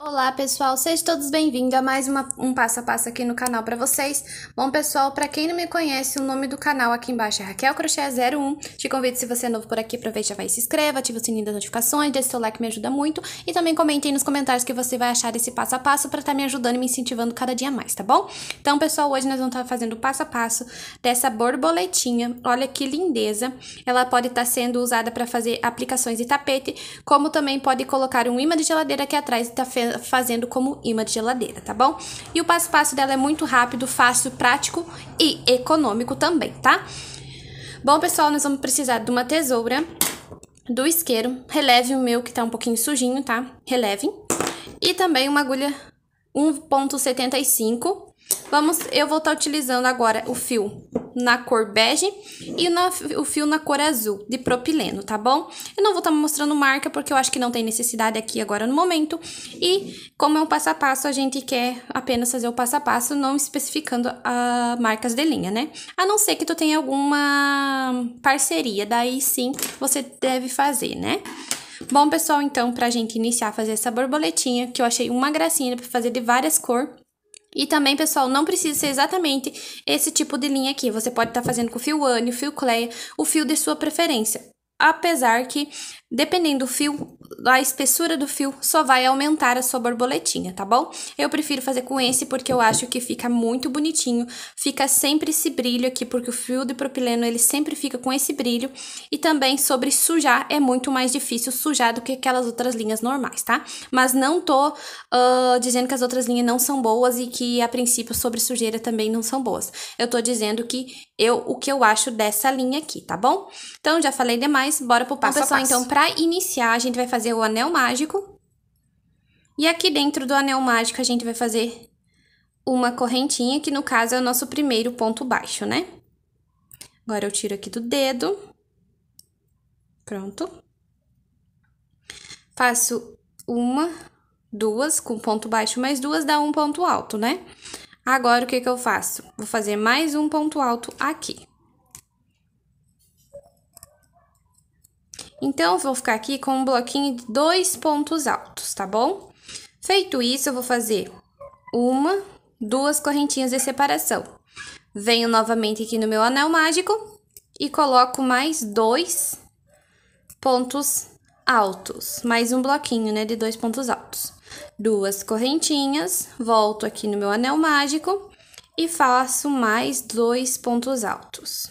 Olá pessoal, sejam todos bem-vindos a mais uma, um passo a passo aqui no canal para vocês. Bom pessoal, para quem não me conhece, o nome do canal aqui embaixo é Raquel Crochê 01. Te convido se você é novo por aqui, aproveita, já vai se inscreva, ativa o sininho das notificações, deixa seu like, me ajuda muito. E também comentem nos comentários que você vai achar esse passo a passo para estar tá me ajudando e me incentivando cada dia mais, tá bom? Então pessoal, hoje nós vamos estar tá fazendo o passo a passo dessa borboletinha. Olha que lindeza! Ela pode estar tá sendo usada para fazer aplicações de tapete, como também pode colocar um imã de geladeira aqui atrás e tá fazendo fazendo como imã de geladeira, tá bom? E o passo a passo dela é muito rápido, fácil, prático e econômico também, tá? Bom, pessoal, nós vamos precisar de uma tesoura, do isqueiro, releve o meu que tá um pouquinho sujinho, tá? Releve E também uma agulha 1.75 Vamos, eu vou estar tá utilizando agora o fio na cor bege e na, o fio na cor azul de propileno, tá bom? Eu não vou estar tá mostrando marca porque eu acho que não tem necessidade aqui agora no momento. E como é um passo a passo, a gente quer apenas fazer o passo a passo, não especificando a marcas de linha, né? A não ser que tu tenha alguma parceria, daí sim você deve fazer, né? Bom, pessoal, então, pra gente iniciar a fazer essa borboletinha, que eu achei uma gracinha pra fazer de várias cores, e também, pessoal, não precisa ser exatamente esse tipo de linha aqui. Você pode estar tá fazendo com fio ane, fio cleia, o fio de sua preferência. Apesar que Dependendo do fio, a espessura do fio só vai aumentar a sua borboletinha, tá bom? Eu prefiro fazer com esse porque eu acho que fica muito bonitinho, fica sempre esse brilho aqui, porque o fio de propileno ele sempre fica com esse brilho. E também sobre sujar, é muito mais difícil sujar do que aquelas outras linhas normais, tá? Mas não tô uh, dizendo que as outras linhas não são boas e que a princípio sobre sujeira também não são boas. Eu tô dizendo que eu, o que eu acho dessa linha aqui, tá bom? Então já falei demais, bora pro passo, então, pessoal, a passo. então pra para iniciar, a gente vai fazer o anel mágico. E aqui dentro do anel mágico, a gente vai fazer uma correntinha, que no caso é o nosso primeiro ponto baixo, né? Agora, eu tiro aqui do dedo. Pronto. Faço uma, duas, com ponto baixo mais duas, dá um ponto alto, né? Agora, o que que eu faço? Vou fazer mais um ponto alto aqui. Então, vou ficar aqui com um bloquinho de dois pontos altos, tá bom? Feito isso, eu vou fazer uma, duas correntinhas de separação. Venho novamente aqui no meu anel mágico e coloco mais dois pontos altos, mais um bloquinho, né, de dois pontos altos. Duas correntinhas, volto aqui no meu anel mágico e faço mais dois pontos altos.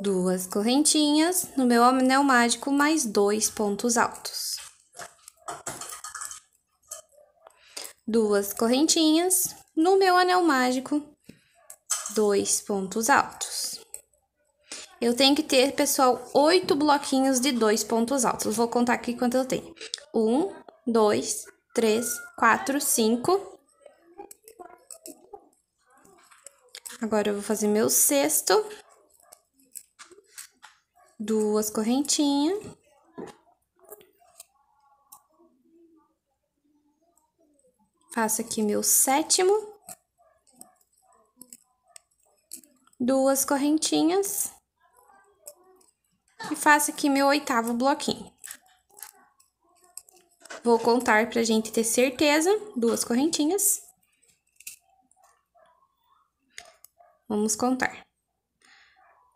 duas correntinhas, no meu anel mágico, mais dois pontos altos. Duas correntinhas, no meu anel mágico, dois pontos altos. Eu tenho que ter, pessoal, oito bloquinhos de dois pontos altos. Vou contar aqui quanto eu tenho. Um, dois, três, quatro, cinco. Agora eu vou fazer meu sexto duas correntinhas. Faço aqui meu sétimo. Duas correntinhas. E faço aqui meu oitavo bloquinho. Vou contar pra gente ter certeza, duas correntinhas. Vamos contar.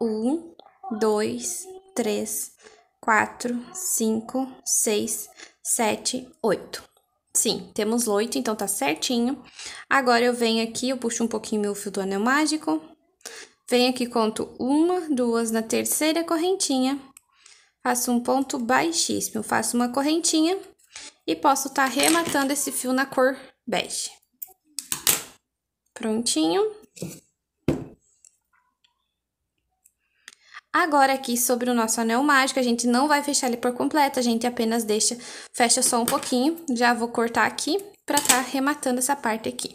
Um, 2, 3, 4, 5, 6, 7, 8. Sim, temos 8, então tá certinho. Agora eu venho aqui, eu puxo um pouquinho meu fio do anel mágico. Venho aqui, conto uma, duas na terceira correntinha. Faço um ponto baixíssimo, faço uma correntinha. E posso estar tá rematando esse fio na cor bege. Prontinho. Agora aqui sobre o nosso anel mágico, a gente não vai fechar ele por completo, a gente apenas deixa, fecha só um pouquinho. Já vou cortar aqui para tá rematando essa parte aqui.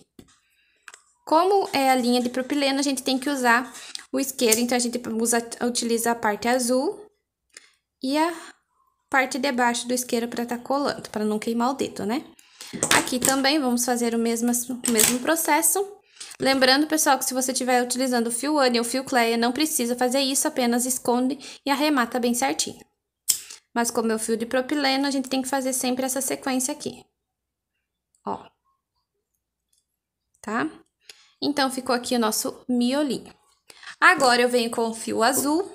Como é a linha de propileno, a gente tem que usar o isqueiro, então a gente usa, utiliza a parte azul e a parte de baixo do isqueiro para tá colando, para não queimar o dedo, né? Aqui também vamos fazer o mesmo, o mesmo processo. Lembrando, pessoal, que se você estiver utilizando o fio Anne ou fio cleia, não precisa fazer isso, apenas esconde e arremata bem certinho. Mas como é o fio de propileno, a gente tem que fazer sempre essa sequência aqui. Ó. Tá? Então, ficou aqui o nosso miolinho. Agora, eu venho com o fio azul.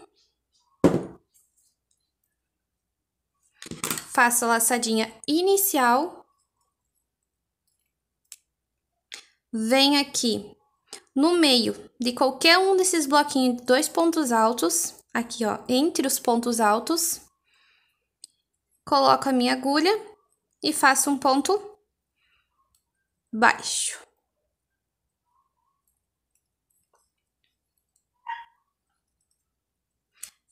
Faço a laçadinha inicial vem aqui no meio de qualquer um desses bloquinhos de dois pontos altos, aqui ó, entre os pontos altos, coloco a minha agulha e faço um ponto baixo.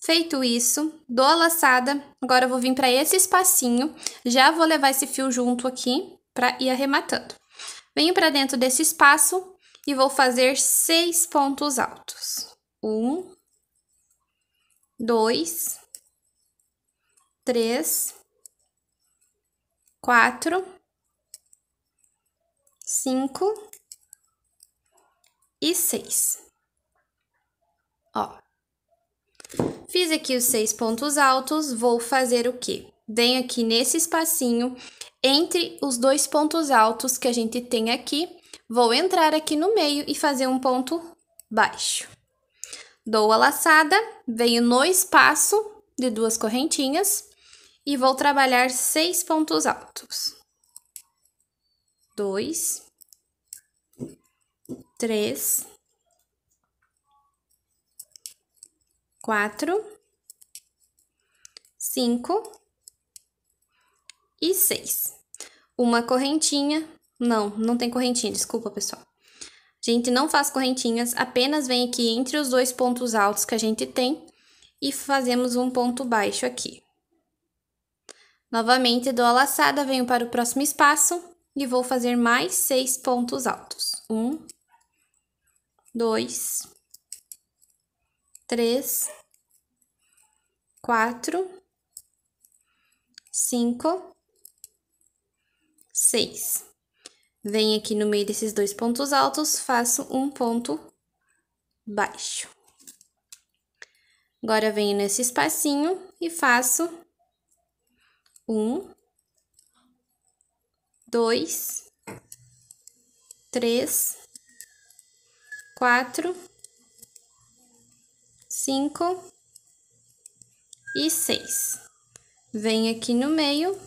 Feito isso, dou a laçada, agora eu vou vir para esse espacinho, já vou levar esse fio junto aqui para ir arrematando. Venho para dentro desse espaço e vou fazer seis pontos altos. Um, dois, três, quatro, cinco e seis. Ó, fiz aqui os seis pontos altos, vou fazer o quê? Venho aqui nesse espacinho entre os dois pontos altos que a gente tem aqui. Vou entrar aqui no meio e fazer um ponto baixo. Dou a laçada, venho no espaço de duas correntinhas e vou trabalhar seis pontos altos. Dois, três, quatro, cinco, e 6. Uma correntinha. Não, não tem correntinha, desculpa, pessoal. A gente não faz correntinhas, apenas vem aqui entre os dois pontos altos que a gente tem e fazemos um ponto baixo aqui. Novamente, dou a laçada, venho para o próximo espaço e vou fazer mais seis pontos altos. Um, dois, três, quatro, cinco, 6. Venho aqui no meio desses dois pontos altos, faço um ponto baixo. Agora, venho nesse espacinho e faço um, dois, três, quatro, cinco e seis. Venho aqui no meio,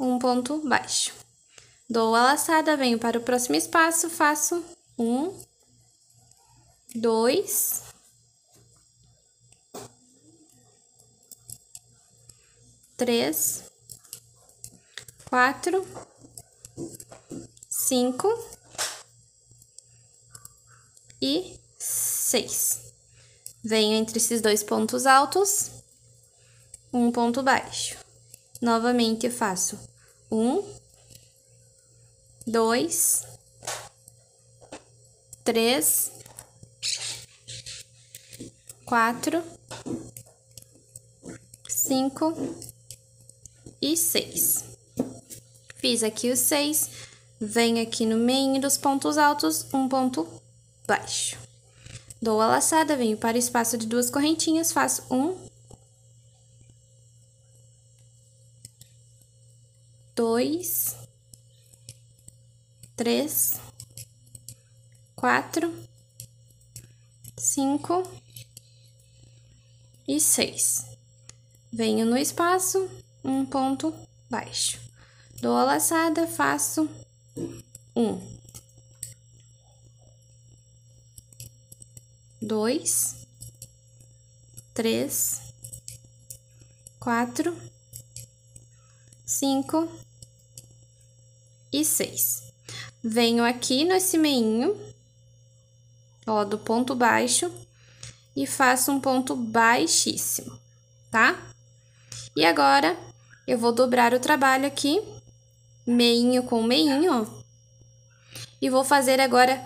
um ponto baixo. Dou a laçada, venho para o próximo espaço, faço um, dois, três, quatro, cinco e seis. Venho entre esses dois pontos altos, um ponto baixo. Novamente, faço um, dois, três, quatro, cinco e seis. Fiz aqui os seis, venho aqui no meio dos pontos altos, um ponto baixo. Dou a laçada, venho para o espaço de duas correntinhas, faço um, dois, três, quatro, cinco e seis. Venho no espaço, um ponto baixo. Dou a laçada, faço um, dois, três, quatro, cinco e seis venho aqui nesse meinho, ó, do ponto baixo, e faço um ponto baixíssimo, tá? E agora, eu vou dobrar o trabalho aqui, meinho com meinho, ó. E vou fazer agora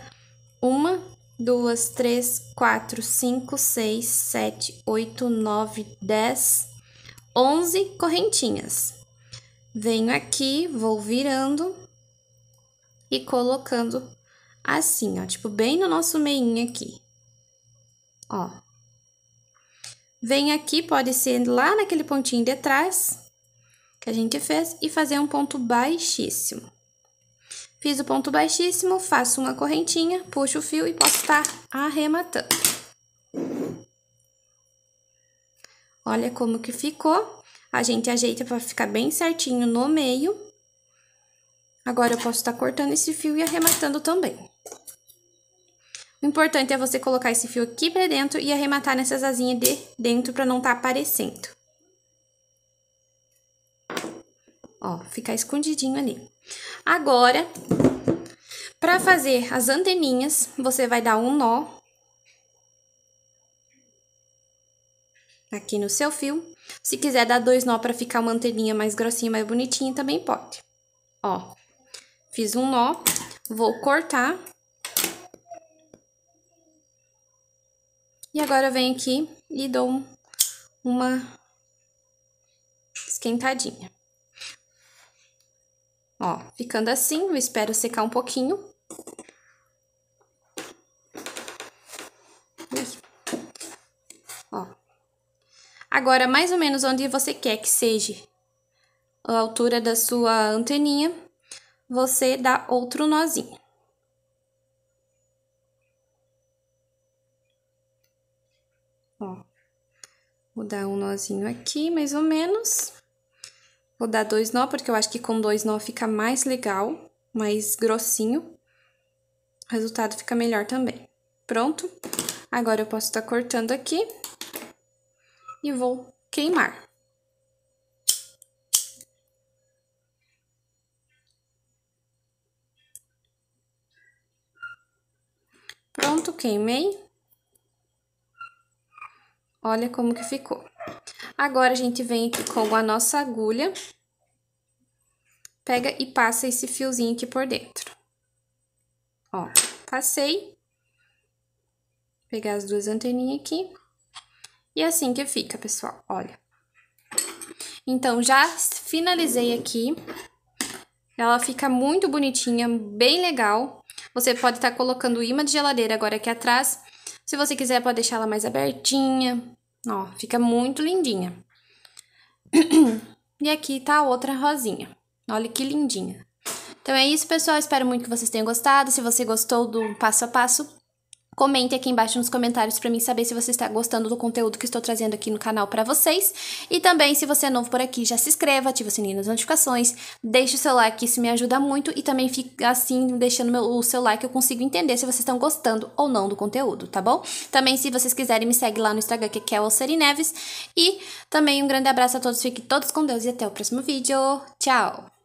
uma, duas, três, quatro, cinco, seis, sete, oito, nove, dez, onze correntinhas. Venho aqui, vou virando e colocando assim, ó, tipo bem no nosso meinho aqui. Ó. Vem aqui, pode ser lá naquele pontinho de trás que a gente fez e fazer um ponto baixíssimo. Fiz o ponto baixíssimo, faço uma correntinha, puxo o fio e posso estar arrematando. Olha como que ficou. A gente ajeita para ficar bem certinho no meio. Agora, eu posso estar cortando esse fio e arrematando também. O importante é você colocar esse fio aqui pra dentro e arrematar nessas asinhas de dentro pra não estar tá aparecendo. Ó, ficar escondidinho ali. Agora, pra fazer as anteninhas, você vai dar um nó aqui no seu fio. Se quiser dar dois nó para ficar uma anteninha mais grossinha, mais bonitinha, também pode. Ó, Fiz um nó, vou cortar. E agora eu venho aqui e dou uma esquentadinha. Ó, ficando assim, eu espero secar um pouquinho. Ó. Agora, mais ou menos onde você quer que seja a altura da sua anteninha, você dá outro nozinho. Ó, vou dar um nozinho aqui, mais ou menos. Vou dar dois nó, porque eu acho que com dois nó fica mais legal, mais grossinho. O resultado fica melhor também. Pronto. Agora eu posso estar tá cortando aqui e vou queimar. Pronto, queimei. Olha como que ficou. Agora, a gente vem aqui com a nossa agulha. Pega e passa esse fiozinho aqui por dentro. Ó, passei. Pegar as duas anteninhas aqui. E é assim que fica, pessoal, olha. Então, já finalizei aqui. Ela fica muito bonitinha, bem legal. Você pode estar tá colocando o imã de geladeira agora aqui atrás. Se você quiser, pode deixar ela mais abertinha. Ó, fica muito lindinha. e aqui tá a outra rosinha. Olha que lindinha. Então é isso, pessoal. Espero muito que vocês tenham gostado. Se você gostou do passo a passo, Comente aqui embaixo nos comentários para mim saber se você está gostando do conteúdo que estou trazendo aqui no canal para vocês. E também, se você é novo por aqui, já se inscreva, ativa o sininho das notificações, deixa o seu like, isso me ajuda muito. E também fica assim, deixando meu, o seu like, eu consigo entender se vocês estão gostando ou não do conteúdo, tá bom? Também, se vocês quiserem, me segue lá no Instagram, que é o Neves. E também um grande abraço a todos, fiquem todos com Deus e até o próximo vídeo. Tchau!